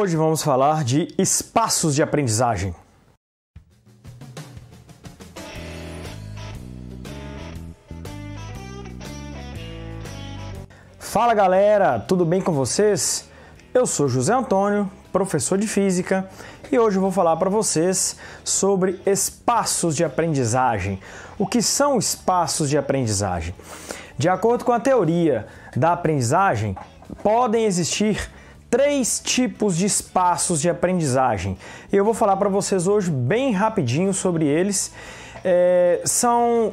Hoje vamos falar de espaços de aprendizagem. Fala galera, tudo bem com vocês? Eu sou José Antônio, professor de Física, e hoje eu vou falar para vocês sobre espaços de aprendizagem. O que são espaços de aprendizagem? De acordo com a teoria da aprendizagem, podem existir três tipos de espaços de aprendizagem. E eu vou falar para vocês hoje bem rapidinho sobre eles. É, são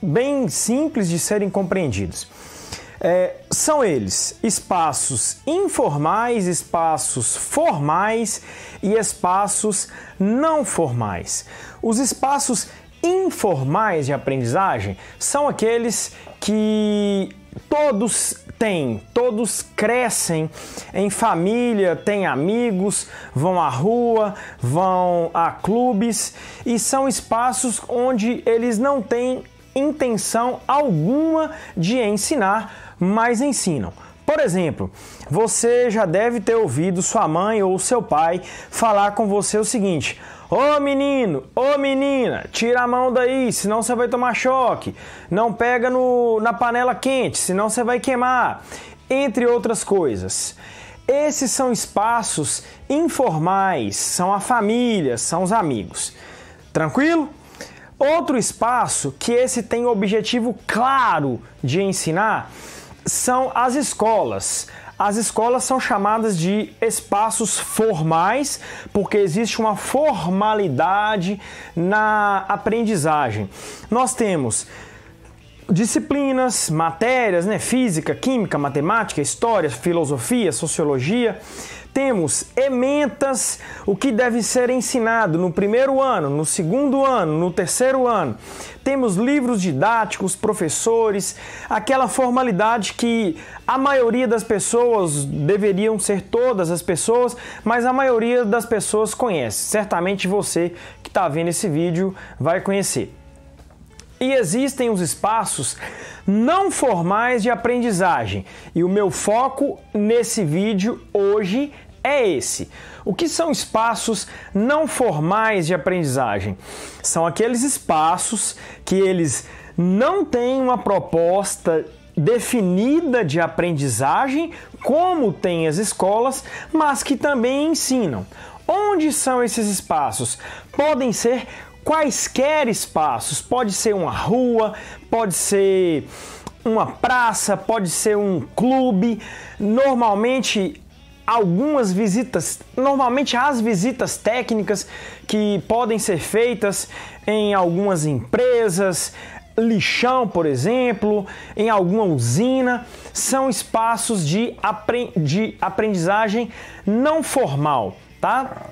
bem simples de serem compreendidos. É, são eles espaços informais, espaços formais e espaços não formais. Os espaços informais de aprendizagem são aqueles que Todos têm, todos crescem em família, têm amigos, vão à rua, vão a clubes e são espaços onde eles não têm intenção alguma de ensinar, mas ensinam. Por exemplo, você já deve ter ouvido sua mãe ou seu pai falar com você o seguinte: Ô oh, menino, ô oh, menina, tira a mão daí, senão você vai tomar choque. Não pega no, na panela quente, senão você vai queimar. Entre outras coisas. Esses são espaços informais, são a família, são os amigos. Tranquilo? Outro espaço que esse tem o objetivo claro de ensinar são as escolas. As escolas são chamadas de espaços formais porque existe uma formalidade na aprendizagem. Nós temos disciplinas, matérias, né? física, química, matemática, história, filosofia, sociologia, temos ementas, o que deve ser ensinado no primeiro ano, no segundo ano, no terceiro ano. Temos livros didáticos, professores, aquela formalidade que a maioria das pessoas, deveriam ser todas as pessoas, mas a maioria das pessoas conhece. Certamente você que está vendo esse vídeo vai conhecer. E existem os espaços não formais de aprendizagem. E o meu foco nesse vídeo hoje é esse. O que são espaços não formais de aprendizagem? São aqueles espaços que eles não têm uma proposta definida de aprendizagem, como tem as escolas, mas que também ensinam. Onde são esses espaços? Podem ser quaisquer espaços, pode ser uma rua, pode ser uma praça, pode ser um clube. Normalmente algumas visitas, normalmente as visitas técnicas que podem ser feitas em algumas empresas, lixão, por exemplo, em alguma usina, são espaços de, apre de aprendizagem não formal, tá?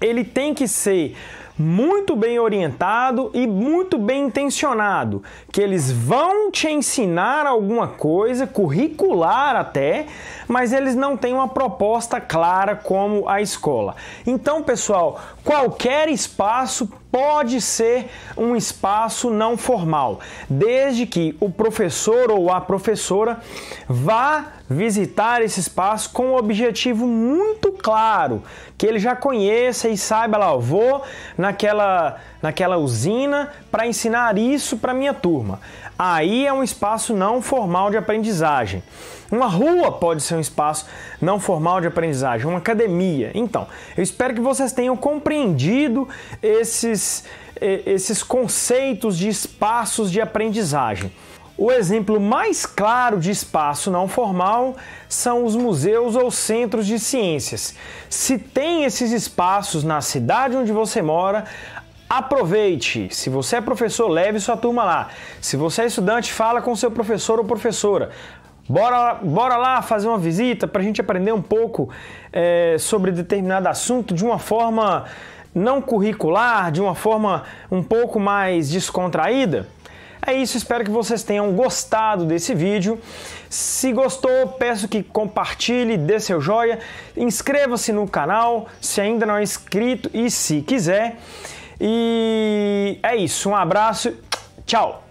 Ele tem que ser muito bem orientado e muito bem intencionado, que eles vão te ensinar alguma coisa, curricular até, mas eles não têm uma proposta clara como a escola. Então, pessoal, qualquer espaço pode ser um espaço não formal, desde que o professor ou a professora vá visitar esse espaço com um objetivo muito claro, que ele já conheça e saiba lá, eu vou naquela, naquela usina para ensinar isso para minha turma. Aí é um espaço não formal de aprendizagem. Uma rua pode ser um espaço não formal de aprendizagem, uma academia. Então, eu espero que vocês tenham compreendido esses, esses conceitos de espaços de aprendizagem. O exemplo mais claro de espaço não formal são os museus ou centros de ciências. Se tem esses espaços na cidade onde você mora, aproveite. Se você é professor, leve sua turma lá. Se você é estudante, fala com seu professor ou professora. Bora, bora lá fazer uma visita para a gente aprender um pouco é, sobre determinado assunto de uma forma não curricular, de uma forma um pouco mais descontraída. É isso, espero que vocês tenham gostado desse vídeo. Se gostou, peço que compartilhe, dê seu joia, inscreva-se no canal se ainda não é inscrito e se quiser. E é isso, um abraço, tchau!